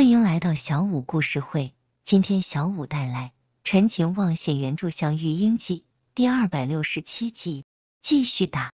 欢迎来到小五故事会。今天小五带来陈情望写原著《向玉英记》第二百六十七集，继续打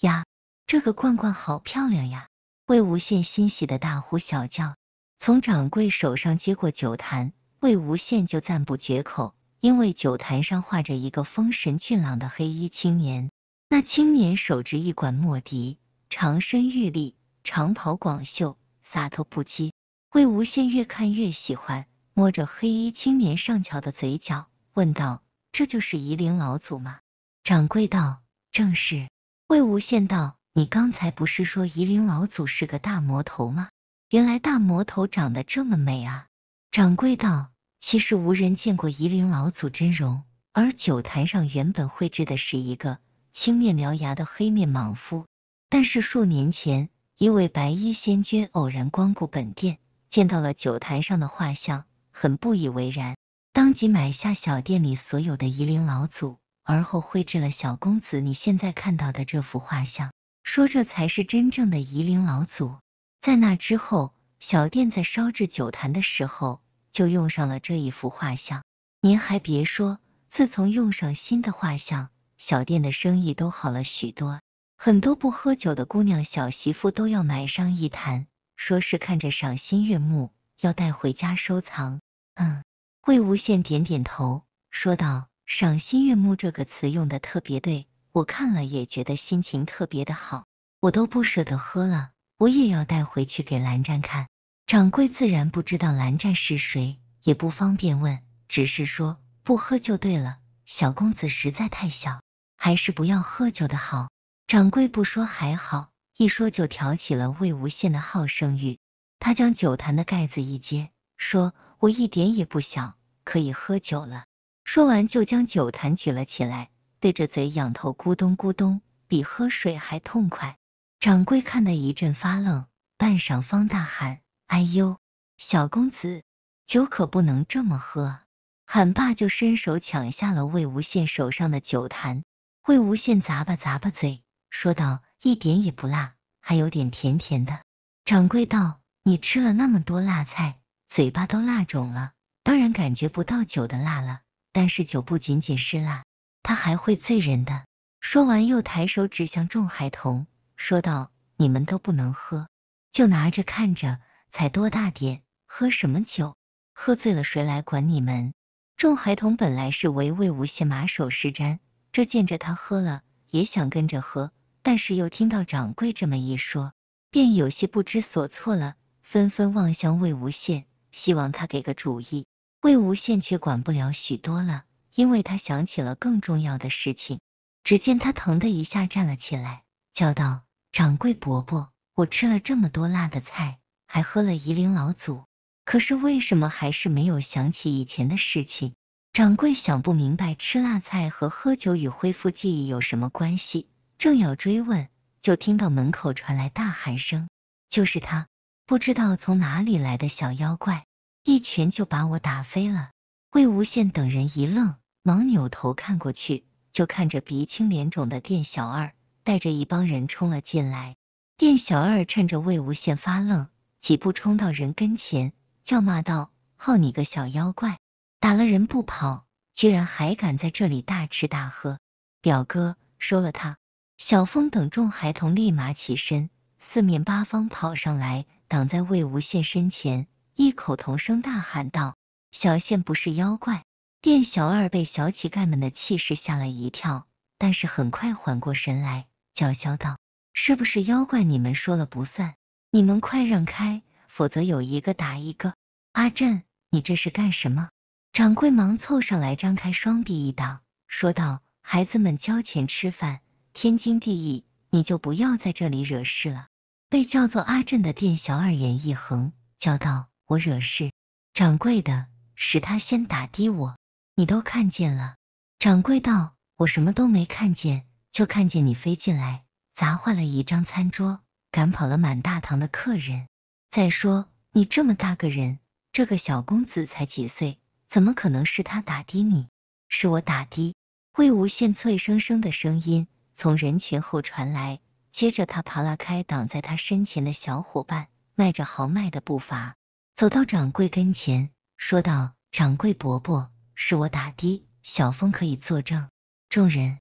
呀！这个罐罐好漂亮呀！魏无羡欣喜的大呼小叫，从掌柜手上接过酒坛，魏无羡就赞不绝口，因为酒坛上画着一个丰神俊朗的黑衣青年，那青年手执一管墨笛，长身玉立，长袍广袖，洒脱不羁。魏无羡越看越喜欢，摸着黑衣青年上翘的嘴角，问道：“这就是夷陵老祖吗？”掌柜道：“正是。”魏无羡道：“你刚才不是说夷陵老祖是个大魔头吗？原来大魔头长得这么美啊！”掌柜道：“其实无人见过夷陵老祖真容，而酒坛上原本绘制的是一个青面獠牙的黑面莽夫，但是数年前一位白衣仙君偶然光顾本店。”见到了酒坛上的画像，很不以为然，当即买下小店里所有的夷陵老祖，而后绘制了小公子你现在看到的这幅画像，说这才是真正的夷陵老祖。在那之后，小店在烧制酒坛的时候，就用上了这一幅画像。您还别说，自从用上新的画像，小店的生意都好了许多，很多不喝酒的姑娘、小媳妇都要买上一坛。说是看着赏心悦目，要带回家收藏。嗯，魏无羡点点头，说道：“赏心悦目这个词用的特别对，我看了也觉得心情特别的好，我都不舍得喝了，我也要带回去给蓝湛看。”掌柜自然不知道蓝湛是谁，也不方便问，只是说：“不喝就对了，小公子实在太小，还是不要喝酒的好。”掌柜不说还好。一说就挑起了魏无羡的好胜欲，他将酒坛的盖子一揭，说：“我一点也不小，可以喝酒了。”说完就将酒坛举了起来，对着嘴仰头咕咚咕咚，比喝水还痛快。掌柜看得一阵发愣，半晌方大喊：“哎呦，小公子，酒可不能这么喝！”喊罢就伸手抢下了魏无羡手上的酒坛。魏无羡砸吧砸吧嘴，说道。一点也不辣，还有点甜甜的。掌柜道：“你吃了那么多辣菜，嘴巴都辣肿了，当然感觉不到酒的辣了。但是酒不仅仅是辣，它还会醉人的。”说完，又抬手指向众孩童，说道：“你们都不能喝，就拿着看着。才多大点，喝什么酒？喝醉了谁来管你们？”众孩童本来是唯魏无羡马首是瞻，这见着他喝了，也想跟着喝。但是又听到掌柜这么一说，便有些不知所措了，纷纷望向魏无羡，希望他给个主意。魏无羡却管不了许多了，因为他想起了更重要的事情。只见他疼的一下站了起来，叫道：“掌柜伯伯，我吃了这么多辣的菜，还喝了夷陵老祖，可是为什么还是没有想起以前的事情？”掌柜想不明白，吃辣菜和喝酒与恢复记忆有什么关系？正要追问，就听到门口传来大喊声：“就是他！不知道从哪里来的小妖怪，一拳就把我打飞了！”魏无羡等人一愣，忙扭头看过去，就看着鼻青脸肿的店小二带着一帮人冲了进来。店小二趁着魏无羡发愣，几步冲到人跟前，叫骂道：“好你个小妖怪，打了人不跑，居然还敢在这里大吃大喝！表哥，收了他！”小峰等众孩童立马起身，四面八方跑上来，挡在魏无羡身前，异口同声大喊道：“小羡不是妖怪！”店小二被小乞丐们的气势吓了一跳，但是很快缓过神来，叫嚣道：“是不是妖怪，你们说了不算！你们快让开，否则有一个打一个！”阿震，你这是干什么？掌柜忙凑上来，张开双臂一挡，说道：“孩子们交钱吃饭。”天经地义，你就不要在这里惹事了。被叫做阿振的店小二眼一横，叫道：“我惹事？掌柜的，是他先打的我，你都看见了。”掌柜道：“我什么都没看见，就看见你飞进来，砸坏了一张餐桌，赶跑了满大堂的客人。再说，你这么大个人，这个小公子才几岁，怎么可能是他打的你？是我打的。”魏无羡脆生生的声音。从人群后传来，接着他爬拉开挡在他身前的小伙伴，迈着豪迈的步伐走到掌柜跟前，说道：“掌柜伯伯，是我打的，小峰可以作证。”众人，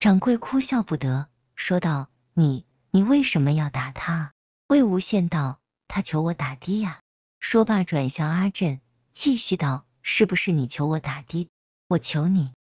掌柜哭笑不得，说道：“你，你为什么要打他？”魏无羡道：“他求我打的呀。”说罢转向阿震，继续道：“是不是你求我打的？我求你，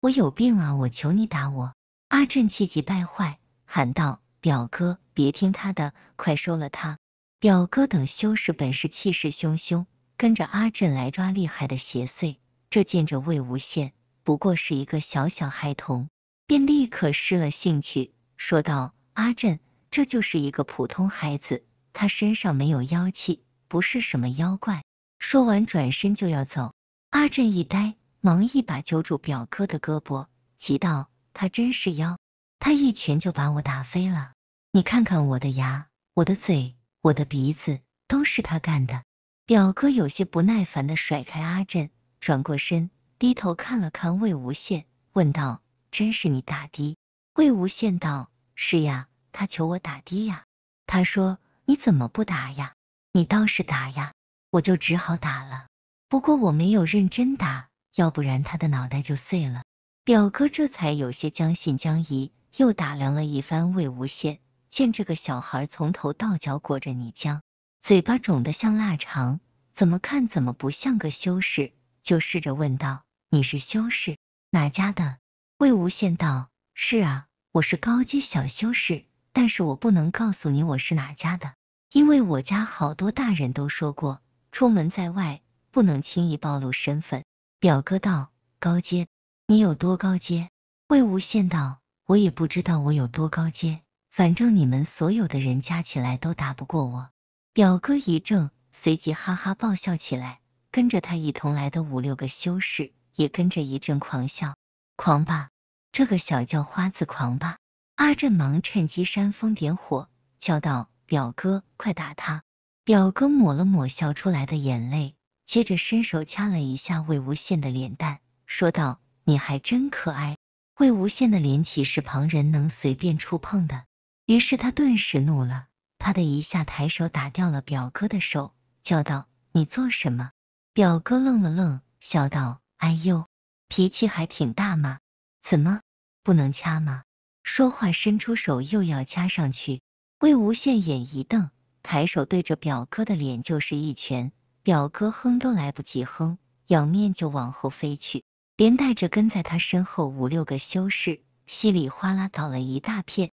我有病啊！我求你打我。”阿振气急败坏喊道：“表哥，别听他的，快收了他！”表哥等修士本是气势汹汹，跟着阿振来抓厉害的邪祟，这见着魏无羡不过是一个小小孩童，便立刻失了兴趣，说道：“阿振，这就是一个普通孩子，他身上没有妖气，不是什么妖怪。”说完转身就要走。阿振一呆，忙一把揪住表哥的胳膊，急道。他真是妖，他一拳就把我打飞了。你看看我的牙，我的嘴，我的鼻子，都是他干的。表哥有些不耐烦的甩开阿振，转过身，低头看了看魏无羡，问道：“真是你打的？”魏无羡道：“是呀，他求我打的呀。他说你怎么不打呀？你倒是打呀，我就只好打了。不过我没有认真打，要不然他的脑袋就碎了。”表哥这才有些将信将疑，又打量了一番魏无羡，见这个小孩从头到脚裹着泥浆，嘴巴肿得像腊肠，怎么看怎么不像个修士，就试着问道：“你是修士？哪家的？”魏无羡道：“是啊，我是高阶小修士，但是我不能告诉你我是哪家的，因为我家好多大人都说过，出门在外不能轻易暴露身份。”表哥道：“高阶。”你有多高阶？魏无羡道：“我也不知道我有多高阶，反正你们所有的人加起来都打不过我。”表哥一怔，随即哈哈爆笑起来，跟着他一同来的五六个修士也跟着一阵狂笑。狂吧，这个小叫花子狂吧！阿震忙趁机煽风点火，叫道：“表哥，快打他！”表哥抹了抹笑出来的眼泪，接着伸手掐了一下魏无羡的脸蛋，说道。你还真可爱，魏无羡的脸岂是旁人能随便触碰的，于是他顿时怒了，啪的一下抬手打掉了表哥的手，叫道：“你做什么？”表哥愣了愣，笑道：“哎呦，脾气还挺大嘛，怎么不能掐吗？”说话伸出手又要掐上去，魏无羡眼一瞪，抬手对着表哥的脸就是一拳，表哥哼都来不及哼，仰面就往后飞去。连带着跟在他身后五六个修士，稀里哗啦倒了一大片。